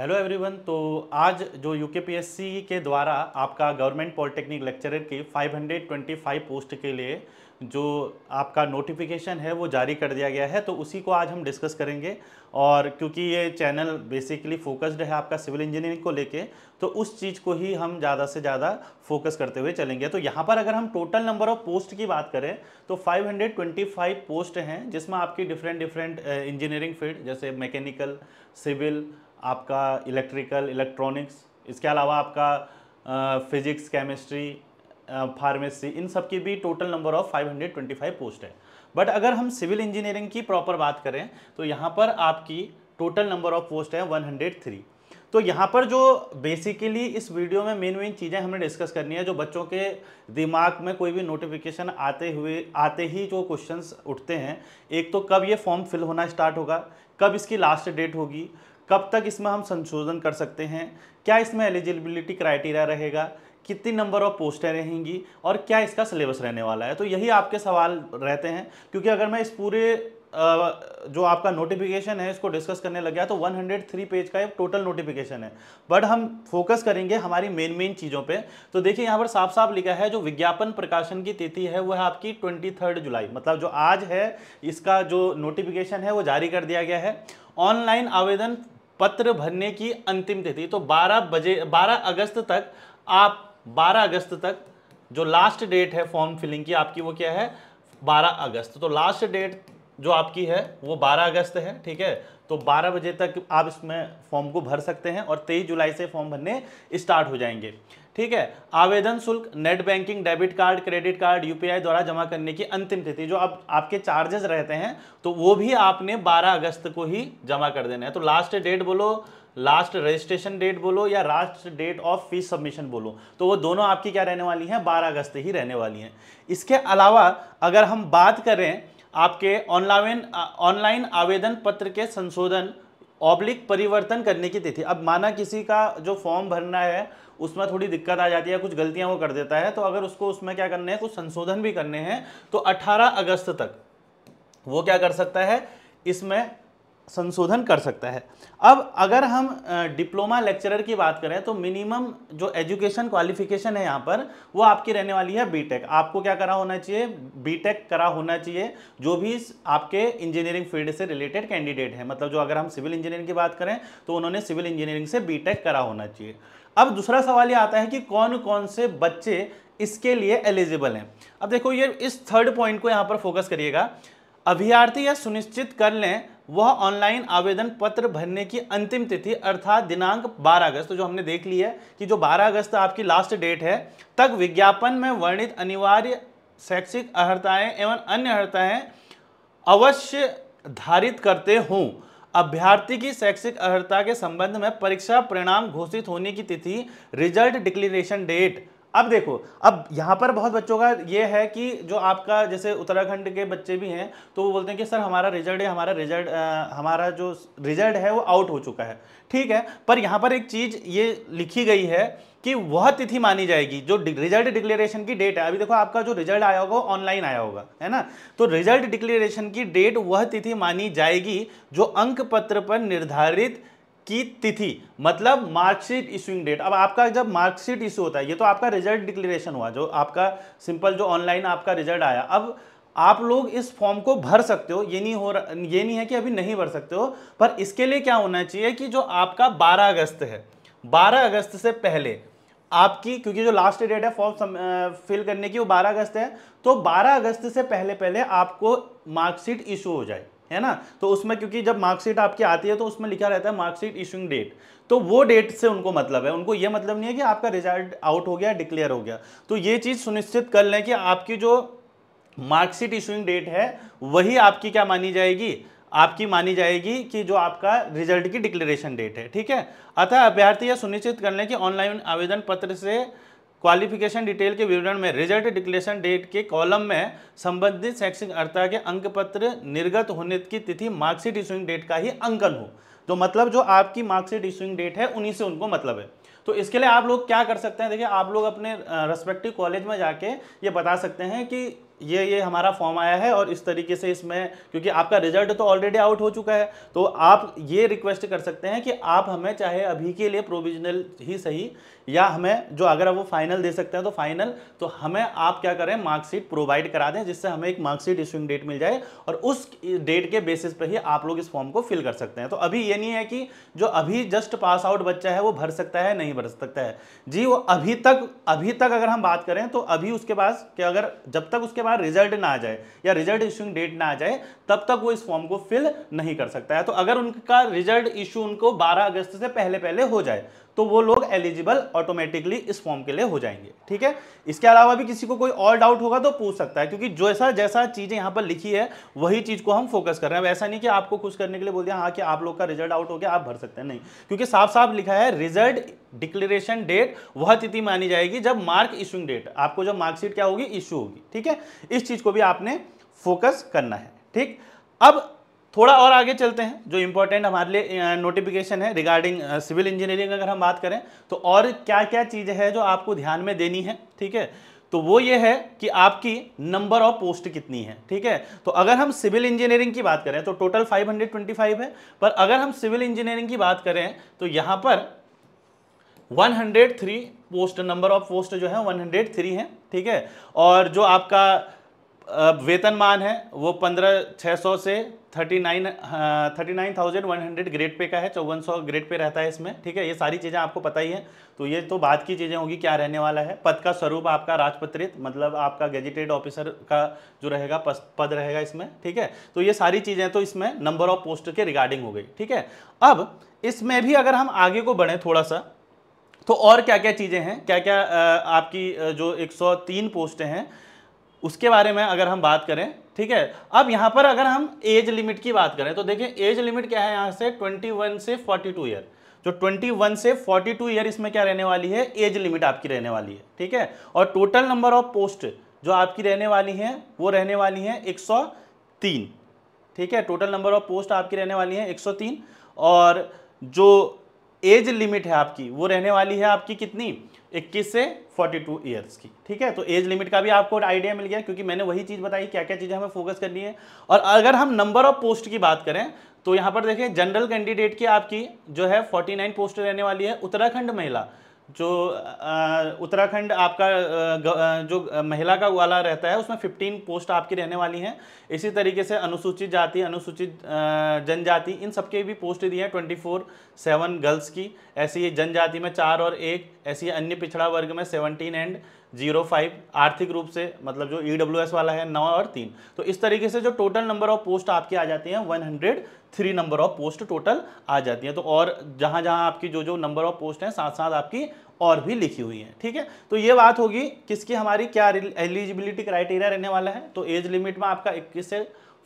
hello everyone तो आज जो यू के द्वारा आपका गवर्नमेंट पॉलिटेक्निक लेक्चरर की 525 पोस्ट के लिए जो आपका नोटिफिकेशन है वो जारी कर दिया गया है तो उसी को आज हम डिस्कस करेंगे और क्योंकि ये चैनल बेसिकली फोकस्ड है आपका सिविल इंजीनियरिंग को लेके तो उस चीज़ को ही हम ज़्यादा से ज़्यादा फोकस करते हुए चलेंगे तो यहाँ पर अगर हम टोटल नंबर ऑफ पोस्ट की बात करें तो 525 पोस्ट हैं जिसमें आपकी डिफरेंट डिफरेंट इंजीनियरिंग फील्ड जैसे मैकेनिकल सिविल आपका इलेक्ट्रिकल इलेक्ट्रॉनिक्स इसके अलावा आपका फिजिक्स केमिस्ट्री फार्मेसी इन सब की भी टोटल नंबर ऑफ 525 पोस्ट है बट अगर हम सिविल इंजीनियरिंग की प्रॉपर बात करें तो यहाँ पर आपकी टोटल नंबर ऑफ पोस्ट है 103 तो यहाँ पर जो बेसिकली इस वीडियो में मेन मेन चीज़ें हमें डिस्कस करनी है जो बच्चों के दिमाग में कोई भी नोटिफिकेशन आते हुए आते ही जो क्वेश्चन उठते हैं एक तो कब ये फॉर्म फिल होना स्टार्ट होगा कब इसकी लास्ट डेट होगी कब तक इसमें हम संशोधन कर सकते हैं क्या इसमें एलिजिबिलिटी क्राइटेरिया रहेगा कितनी नंबर ऑफ पोस्टें रहेंगी और क्या इसका सिलेबस रहने वाला है तो यही आपके सवाल रहते हैं क्योंकि अगर मैं इस पूरे जो आपका नोटिफिकेशन है इसको डिस्कस करने लग गया तो 103 पेज का एक टोटल नोटिफिकेशन है बट हम फोकस करेंगे हमारी मेन मेन चीज़ों पे तो देखिए यहाँ पर साफ साफ लिखा है जो विज्ञापन प्रकाशन की तिथि है वह है आपकी 23 जुलाई मतलब जो आज है इसका जो नोटिफिकेशन है वो जारी कर दिया गया है ऑनलाइन आवेदन पत्र भरने की अंतिम तिथि तो 12 बजे 12 अगस्त तक आप 12 अगस्त तक जो लास्ट डेट है फॉर्म फिलिंग की आपकी वो क्या है 12 अगस्त तो लास्ट डेट जो आपकी है वो 12 अगस्त है ठीक है तो 12 बजे तक आप इसमें फॉर्म को भर सकते हैं और 23 जुलाई से फॉर्म भरने स्टार्ट हो जाएंगे ठीक है आवेदन शुल्क net banking debit card credit card UPI द्वारा जमा करने की अंतिम तिथि जो अब आपके चार्जेस रहते हैं तो वो भी आपने 12 अगस्त को ही जमा कर देना है तो लास्ट डेट बोलो लास्ट रजिस्ट्रेशन डेट बोलो या last date of fees submission बोलो तो वो दोनों आपकी क्या रहने वाली हैं बारह अगस्त ही रहने वाली हैं इसके अलावा अगर हम बात करें आपके ऑनलाइन ऑनलाइन आवेदन पत्र के संशोधन ऑब्लिक परिवर्तन करने की तिथि अब माना किसी का जो फॉर्म भरना है उसमें थोड़ी दिक्कत आ जाती है कुछ गलतियां वो कर देता है तो अगर उसको उसमें क्या करने हैं कुछ संशोधन भी करने हैं तो 18 अगस्त तक वो क्या कर सकता है इसमें संशोधन कर सकता है अब अगर हम डिप्लोमा लेक्चरर की बात करें तो मिनिमम जो एजुकेशन क्वालिफिकेशन है यहाँ पर वो आपकी रहने वाली है बीटेक आपको क्या करा होना चाहिए बीटेक करा होना चाहिए जो भी आपके इंजीनियरिंग फील्ड से रिलेटेड कैंडिडेट है मतलब जो अगर हम सिविल इंजीनियरिंग की बात करें तो उन्होंने सिविल इंजीनियरिंग से बी करा होना चाहिए अब दूसरा सवाल ये आता है कि कौन कौन से बच्चे इसके लिए एलिजिबल हैं अब देखो ये इस थर्ड पॉइंट को यहाँ पर फोकस करिएगा अभ्यार्थी यह सुनिश्चित कर लें वह ऑनलाइन आवेदन पत्र भरने की अंतिम तिथि अर्थात दिनांक 12 अगस्त तो जो हमने देख ली है कि जो 12 अगस्त आपकी लास्ट डेट है तक विज्ञापन में वर्णित अनिवार्य शैक्षिक अर्हताएं एवं अन्य अर्हताएं अवश्य धारित करते हों अभ्यर्थी की शैक्षिक अर्हता के संबंध में परीक्षा परिणाम घोषित होने की तिथि रिजल्ट डिक्लेरेशन डेट अब देखो अब यहाँ पर बहुत बच्चों का ये है कि जो आपका जैसे उत्तराखंड के बच्चे भी हैं तो वो बोलते हैं कि सर हमारा रिजल्ट है हमारा रिजल्ट हमारा जो रिजल्ट है वो आउट हो चुका है ठीक है पर यहाँ पर एक चीज़ ये लिखी गई है कि वह तिथि मानी जाएगी जो रिजल्ट डिक्लेरेशन की डेट है अभी देखो आपका जो रिजल्ट आया होगा ऑनलाइन आया होगा है ना तो रिजल्ट डिक्लेरेशन की डेट वह तिथि मानी जाएगी जो अंक पत्र पर निर्धारित की तिथि मतलब मार्कशीट इशूइंग डेट अब आपका जब मार्कशीट इशू होता है ये तो आपका रिजल्ट डिक्लेरेशन हुआ जो आपका सिंपल जो ऑनलाइन आपका रिजल्ट आया अब आप लोग इस फॉर्म को भर सकते हो ये नहीं हो ये नहीं है कि अभी नहीं भर सकते हो पर इसके लिए क्या होना चाहिए कि जो आपका 12 अगस्त है 12 अगस्त से पहले आपकी क्योंकि जो लास्ट डेट है फॉर्म फिल करने की वो 12 अगस्त है तो 12 अगस्त से पहले पहले आपको मार्कशीट इशू हो जाए है ना तो उसमें क्योंकि जब मार्कशीट आपकी आती है तो उसमें लिखा रहता है मार्कशीट इशूंग डेट तो वो डेट से उनको मतलब है उनको ये मतलब नहीं है कि आपका रिजल्ट आउट हो गया डिक्लेयर हो गया तो ये चीज़ सुनिश्चित कर लें कि आपकी जो मार्कशीट इशूइंग डेट है वही आपकी क्या मानी जाएगी आपकी मानी जाएगी कि जो आपका रिजल्ट की डिक्लेरेशन डेट है ठीक है अतः अभ्यर्थी यह सुनिश्चित कर लें कि ऑनलाइन आवेदन पत्र से क्वालिफिकेशन डिटेल के विवरण में रिजल्ट डिक्लेरेशन डेट के कॉलम में संबंधित शैक्षिक अर्थता के अंक पत्र निर्गत होने की तिथि मार्कशीट इशुइंग डेट का ही अंकन हो तो मतलब जो आपकी मार्कशीट इशुइंग डेट है उन्हीं से उनको मतलब है तो इसके लिए आप लोग क्या कर सकते हैं देखिए आप लोग अपने रेस्पेक्टिव कॉलेज में जाके ये बता सकते हैं कि ये ये हमारा फॉर्म आया है और इस तरीके से इसमें क्योंकि आपका रिजल्ट तो ऑलरेडी आउट हो चुका है तो आप ये रिक्वेस्ट कर सकते हैं कि आप हमें चाहे अभी के लिए प्रोविजनल ही सही या हमें जो अगर वो फाइनल दे सकते हैं तो फाइनल तो हमें आप क्या करें मार्कशीट प्रोवाइड करा दें जिससे हमें एक मार्कशीट इशूइंग डेट मिल जाए और उस डेट के बेसिस पर ही आप लोग इस फॉर्म को फिल कर सकते हैं तो अभी ये नहीं है कि जो अभी जस्ट पास आउट बच्चा है वो भर सकता है नहीं भर सकता है जी वो अभी तक अभी तक अगर हम बात करें तो अभी उसके पास कि अगर जब तक उसके हमारा रिजल्ट ना आ जाए या रिजल्ट इशूइंग डेट ना आ जाए तब तक वो इस फॉर्म को फिल नहीं कर सकता है तो अगर उनका रिजल्ट इशू उनको 12 अगस्त से पहले पहले हो जाए तो वो लोग एलिजिबल ऑटोमेटिकली इस फॉर्म के लिए हो जाएंगे ठीक है इसके अलावा भी किसी को कोई और डाउट होगा तो पूछ सकता है क्योंकि जैसा जैसा चीज़ें यहां पर लिखी है वही चीज़ को हम फोकस कर रहे हैं वैसा नहीं कि आपको खुश करने के लिए बोल दिया हाँ कि आप लोग का रिजल्ट आउट हो गया आप भर सकते हैं नहीं क्योंकि साफ साफ लिखा है रिजल्ट डिक्लेरेशन डेट वह तिथि मानी जाएगी जब मार्क इश्यूंग डेट आपको जब मार्कशीट क्या होगी इश्यू होगी ठीक है इस चीज़ को भी आपने फोकस करना है ठीक अब थोड़ा और आगे चलते हैं जो इम्पोर्टेंट हमारे लिए नोटिफिकेशन है रिगार्डिंग सिविल इंजीनियरिंग अगर हम बात करें तो और क्या क्या चीज़ें हैं जो आपको ध्यान में देनी है ठीक है तो वो ये है कि आपकी नंबर ऑफ पोस्ट कितनी है ठीक है तो अगर हम सिविल इंजीनियरिंग की बात करें तो टोटल 525 है पर अगर हम सिविल इंजीनियरिंग की बात करें तो यहाँ पर 103 पोस्ट नंबर ऑफ पोस्ट जो है 103 है ठीक है और जो आपका वेतनमान है वो पंद्रह छः सौ से थर्टी नाइन हाँ, thirty nine thousand one hundred grade pay का है चौवन सौ ग्रेड पे रहता है इसमें ठीक है ये सारी चीज़ें आपको पता ही है तो ये तो बात की चीज़ें होंगी क्या रहने वाला है पद का स्वरूप आपका राजपत्रित मतलब आपका गेजिटेड ऑफिसर का जो रहेगा पद रहेगा इसमें ठीक है तो ये सारी चीज़ें तो इसमें नंबर ऑफ पोस्ट के रिगार्डिंग हो गई ठीक है अब इसमें भी अगर हम आगे को बढ़ें थोड़ा सा तो और क्या क्या चीज़ें हैं क्या क्या आपकी जो तीन पोस्टें हैं उसके बारे में अगर हम बात करें ठीक है अब यहाँ पर अगर हम एज लिमिट की बात करें तो देखिए एज लिमिट क्या है यहाँ से 21 से 42 ईयर जो 21 से 42 ईयर इसमें क्या रहने वाली है एज लिमिट आपकी रहने वाली है ठीक है और टोटल नंबर ऑफ पोस्ट जो आपकी रहने वाली हैं वो रहने वाली हैं एक ठीक है टोटल नंबर ऑफ पोस्ट आपकी रहने वाली हैं एक और जो एज लिमिट है आपकी वो रहने वाली है आपकी कितनी 21 से 42 ईयर्स की ठीक है तो एज लिमिट का भी आपको आइडिया मिल गया क्योंकि मैंने वही चीज़ बताई क्या क्या चीज़ें हमें फोकस करनी है और अगर हम नंबर ऑफ पोस्ट की बात करें तो यहाँ पर देखें जनरल कैंडिडेट की आपकी जो है 49 पोस्ट रहने वाली है उत्तराखंड महिला जो उत्तराखंड आपका जो महिला का वाला रहता है उसमें फिफ्टीन पोस्ट आपकी रहने वाली हैं इसी तरीके से अनुसूचित जाति अनुसूचित जनजाति इन सबके भी पोस्ट दिए हैं ट्वेंटी फोर सेवन गर्ल्स की ऐसी जनजाति में चार और एक ऐसी अन्य पिछड़ा वर्ग में सेवनटीन एंड जीरो फाइव आर्थिक रूप से मतलब जो ई e एस वाला है नौ और तीन तो इस तरीके से जो टोटल नंबर ऑफ पोस्ट आपके आ जाती हैं one hundred three number of post total आ जाती हैं तो और जहां जहां आपकी जो जो नंबर ऑफ पोस्ट हैं साथ साथ आपकी और भी लिखी हुई है ठीक है तो ये बात होगी किसकी हमारी क्या एलिजिबिलिटी क्राइटेरिया रहने वाला है तो एज लिमिट में आपका इक्कीस से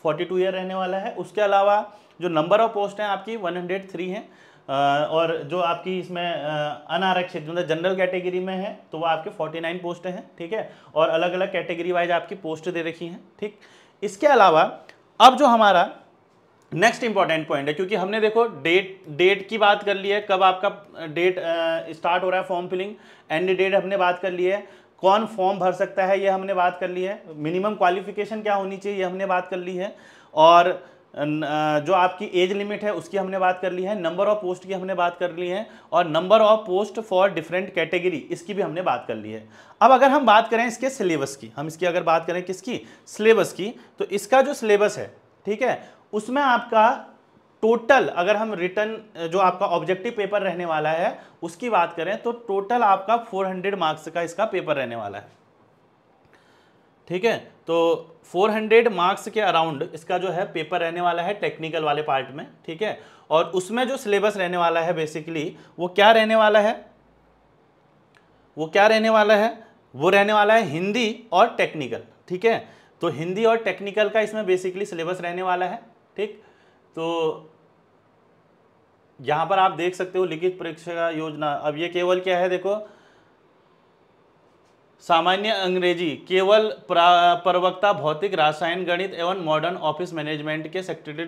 फोर्टी टू ईयर रहने वाला है उसके अलावा जो नंबर ऑफ पोस्ट हैं आपकी वन हंड्रेड थ्री है और जो आपकी इसमें अनारक्षित मतलब जनरल कैटेगरी में है तो वो आपके 49 पोस्ट हैं ठीक है और अलग अलग कैटेगरी वाइज आपकी पोस्ट दे रखी हैं ठीक इसके अलावा अब जो हमारा नेक्स्ट इंपॉर्टेंट पॉइंट है क्योंकि हमने देखो डेट डेट की बात कर ली है कब आपका डेट स्टार्ट हो रहा है फॉर्म फिलिंग एंड डेट हमने बात कर ली है कौन फॉर्म भर सकता है ये हमने बात कर ली है मिनिमम क्वालिफिकेशन क्या होनी चाहिए ये हमने बात कर ली है और जो आपकी एज लिमिट है उसकी हमने बात कर ली है नंबर ऑफ पोस्ट की हमने बात कर ली है और number of post for different category इसकी भी हमने बात कर ली है अब अगर हम बात करें इसके सिलेबस की हम इसकी अगर बात करें किसकी सिलेबस की तो इसका जो सिलेबस है ठीक है उसमें आपका टोटल अगर हम रिटर्न जो आपका ऑब्जेक्टिव पेपर रहने वाला है उसकी बात करें तो टोटल आपका 400 मार्क्स का इसका पेपर रहने वाला है ठीक है तो 400 मार्क्स के अराउंड इसका जो है पेपर रहने वाला है टेक्निकल वाले पार्ट में ठीक है और उसमें जो सिलेबस रहने वाला है बेसिकली वो क्या रहने वाला है वो क्या रहने वाला है वो रहने वाला है हिंदी और टेक्निकल ठीक है तो हिंदी और टेक्निकल का इसमें बेसिकली सिलेबस रहने वाला है ठीक तो यहाँ पर आप देख सकते हो लिखित परीक्षा योजना अब ये केवल क्या है देखो सामान्य अंग्रेजी केवल प्रवक्ता भौतिक रासायन गणित एवं मॉडर्न ऑफिस मैनेजमेंट के सेक्रेटरी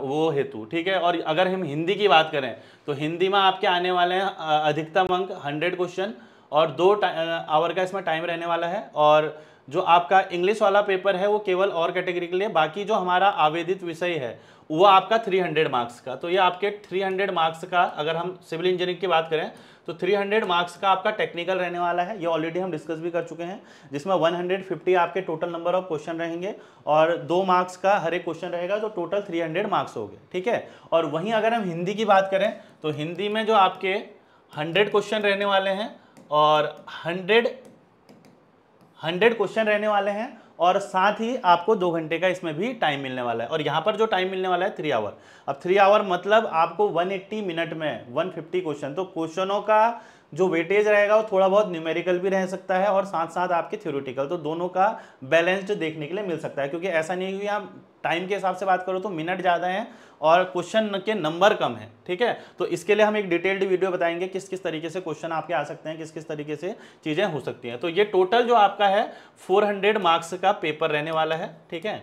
वो हेतु ठीक है और अगर हम हिंदी की बात करें तो हिंदी में आपके आने वाले हैं अधिकतम अंक हंड्रेड क्वेश्चन और दो आवर का इसमें टाइम रहने वाला है और जो आपका इंग्लिश वाला पेपर है वो केवल और कैटेगरी के लिए बाकी जो हमारा आवेदित विषय है वो आपका 300 मार्क्स का तो ये आपके 300 मार्क्स का अगर हम सिविल इंजीनियरिंग की बात करें तो 300 मार्क्स का आपका टेक्निकल रहने वाला है ये ऑलरेडी हम डिस्कस भी कर चुके हैं जिसमें 150 आपके टोटल नंबर ऑफ क्वेश्चन रहेंगे और दो मार्क्स का हर एक क्वेश्चन रहेगा तो टोटल 300 मार्क्स हो गए ठीक है और वहीं अगर हम हिंदी की बात करें तो हिंदी में जो आपके हंड्रेड क्वेश्चन रहने वाले हैं और हंड्रेड हंड्रेड क्वेश्चन रहने वाले हैं और साथ ही आपको दो घंटे का इसमें भी टाइम मिलने वाला है और यहाँ पर जो टाइम मिलने वाला है थ्री आवर अब थ्री आवर मतलब आपको 180 मिनट में 150 क्वेश्चन तो क्वेश्चनों का जो वेटेज रहेगा वो थोड़ा बहुत न्यूमेरिकल भी रह सकता है और साथ साथ आपके थ्योरिटिकल तो दोनों का बैलेंस्ड देखने के लिए मिल सकता है क्योंकि ऐसा नहीं है कि आप टाइम के हिसाब से बात करो तो मिनट ज़्यादा हैं और क्वेश्चन के नंबर कम है ठीक है तो इसके लिए हम एक डिटेल्ड वीडियो बताएंगे किस किस तरीके से क्वेश्चन आपके आ सकते हैं किस किस तरीके से चीज़ें हो सकती हैं तो ये टोटल जो आपका है 400 मार्क्स का पेपर रहने वाला है ठीक है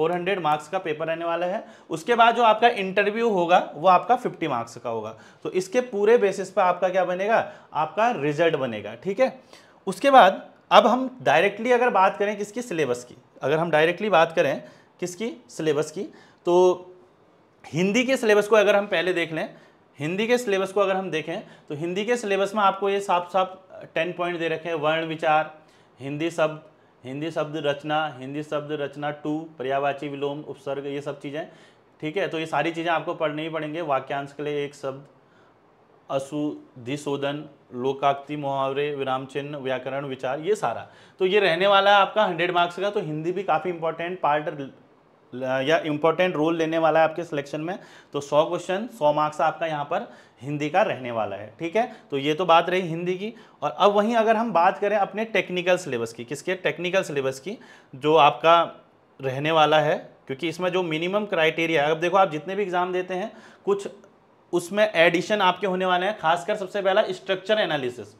400 मार्क्स का पेपर रहने वाला है उसके बाद जो आपका इंटरव्यू होगा वो आपका 50 मार्क्स का होगा तो इसके पूरे बेसिस पर आपका क्या बनेगा आपका रिजल्ट बनेगा ठीक है उसके बाद अब हम डायरेक्टली अगर बात करें किसकी सिलेबस की अगर हम डायरेक्टली बात करें किसकी सिलेबस की तो हिंदी के सिलेबस को अगर हम पहले देख लें हिंदी के सिलेबस को अगर हम देखें तो हिंदी के सिलेबस में आपको ये साफ साफ टेन पॉइंट दे रखे हैं वर्ण विचार हिंदी शब्द हिंदी शब्द रचना हिंदी शब्द रचना टू पर्यावाची विलोम उपसर्ग ये सब चीज़ें ठीक है तो ये सारी चीज़ें आपको पढ़नी ही पड़ेंगे वाक्यांश के लिए एक शब्द अशुधिशोधन लोकाक्ति मुहावरे विराम चिन्ह व्याकरण विचार ये सारा तो ये रहने वाला है आपका हंड्रेड मार्क्स का तो हिंदी भी काफ़ी इंपॉर्टेंट पार्ट या इम्पोर्टेंट रोल लेने वाला है आपके सिलेक्शन में तो 100 क्वेश्चन 100 मार्क्स आपका यहाँ पर हिंदी का रहने वाला है ठीक है तो ये तो बात रही हिंदी की और अब वहीं अगर हम बात करें अपने टेक्निकल सिलेबस की किसके टेक्निकल सिलेबस की जो आपका रहने वाला है क्योंकि इसमें जो मिनिमम क्राइटेरिया है अब देखो आप जितने भी एग्ज़ाम देते हैं कुछ उसमें एडिशन आपके होने वाले हैं खासकर सबसे पहला स्ट्रक्चर एनालिसिस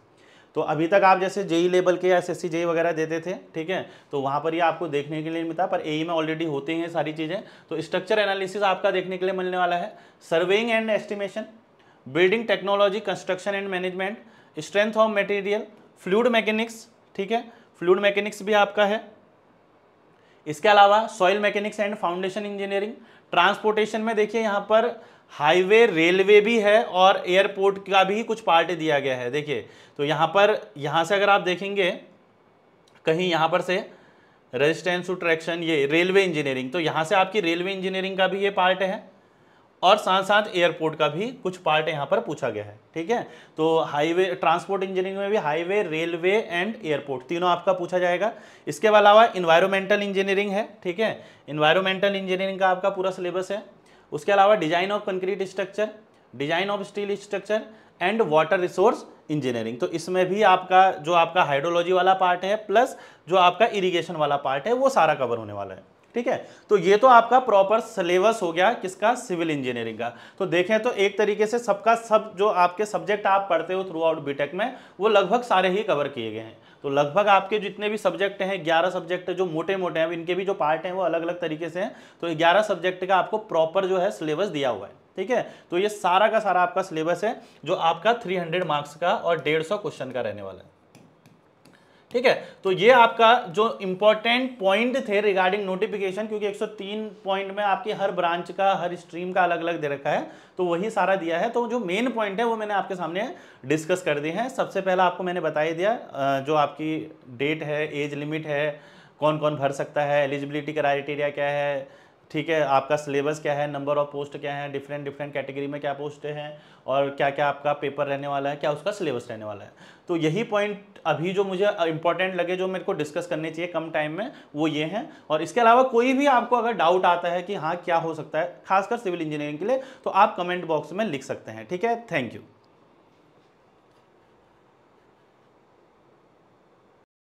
तो अभी तक आप जैसे जेई लेवल के या एस जेई वगैरह देते थे ठीक है तो वहाँ पर ये आपको देखने के लिए मिलता पर ए e में ऑलरेडी होते हैं सारी चीज़ें तो स्ट्रक्चर एनालिसिस आपका देखने के लिए मिलने वाला है surveying and estimation building technology construction and management strength of material fluid mechanics ठीक है फ्लूड मैकेनिक्स भी आपका है इसके अलावा soil mechanics and foundation engineering transportation में देखिए यहाँ पर हाईवे रेलवे भी है और एयरपोर्ट का भी कुछ पार्ट दिया गया है देखिए तो यहाँ पर यहाँ से अगर आप देखेंगे कहीं यहाँ पर से रेजिस्टेंस टू ट्रैक्शन ये रेलवे इंजीनियरिंग तो यहाँ से आपकी रेलवे इंजीनियरिंग का भी ये पार्ट है और साथ साथ एयरपोर्ट का भी कुछ पार्ट यहाँ पर पूछा गया है ठीक है तो हाईवे ट्रांसपोर्ट इंजीनियरिंग में भी हाईवे रेलवे एंड एयरपोर्ट तीनों आपका पूछा जाएगा इसके अलावा इन्वायरमेंटल इंजीनियरिंग है ठीक है इन्वायरमेंटल इंजीनियरिंग का आपका पूरा सिलेबस है उसके अलावा design of concrete structure design of steel structure and water resource engineering तो इसमें भी आपका जो आपका हाइड्रोलॉजी वाला पार्ट है प्लस जो आपका इरिगेशन वाला पार्ट है वो सारा कवर होने वाला है ठीक है तो ये तो आपका प्रॉपर सिलेबस हो गया किसका सिविल इंजीनियरिंग का तो देखें तो एक तरीके से सबका सब जो आपके सब्जेक्ट आप पढ़ते हो थ्रू आउट बीटेक में वो लगभग सारे ही कवर किए गए हैं तो लगभग आपके जितने भी सब्जेक्ट हैं ग्यारह सब्जेक्ट जो मोटे मोटे हैं इनके भी जो पार्ट हैं वो अलग अलग तरीके से हैं तो ग्यारह सब्जेक्ट का आपको प्रॉपर जो है सिलेबस दिया हुआ है ठीक है तो ये सारा का सारा आपका सिलेबस है जो आपका थ्री मार्क्स का और डेढ़ क्वेश्चन का रहने वाला है ठीक है तो ये आपका जो इंपॉर्टेंट पॉइंट थे रिगार्डिंग नोटिफिकेशन क्योंकि 103 पॉइंट में आपकी हर ब्रांच का हर स्ट्रीम का अलग अलग दे रखा है तो वही सारा दिया है तो जो मेन पॉइंट है वो मैंने आपके सामने डिस्कस कर दिए हैं सबसे पहला आपको मैंने बता ही दिया जो आपकी डेट है एज लिमिट है कौन कौन भर सकता है एलिजिबिलिटी क्राइटेरिया क्या है ठीक है आपका सिलेबस क्या है नंबर ऑफ पोस्ट क्या है डिफरेंट डिफरेंट कैटेगरी में क्या पोस्ट हैं और क्या क्या आपका पेपर रहने वाला है क्या उसका सिलेबस रहने वाला है तो यही पॉइंट अभी जो मुझे इंपॉर्टेंट लगे जो मेरे को डिस्कस करने चाहिए कम टाइम में वो ये हैं और इसके अलावा कोई भी आपको अगर डाउट आता है कि हाँ क्या हो सकता है खासकर सिविल इंजीनियरिंग के लिए तो आप कमेंट बॉक्स में लिख सकते हैं ठीक है थैंक यू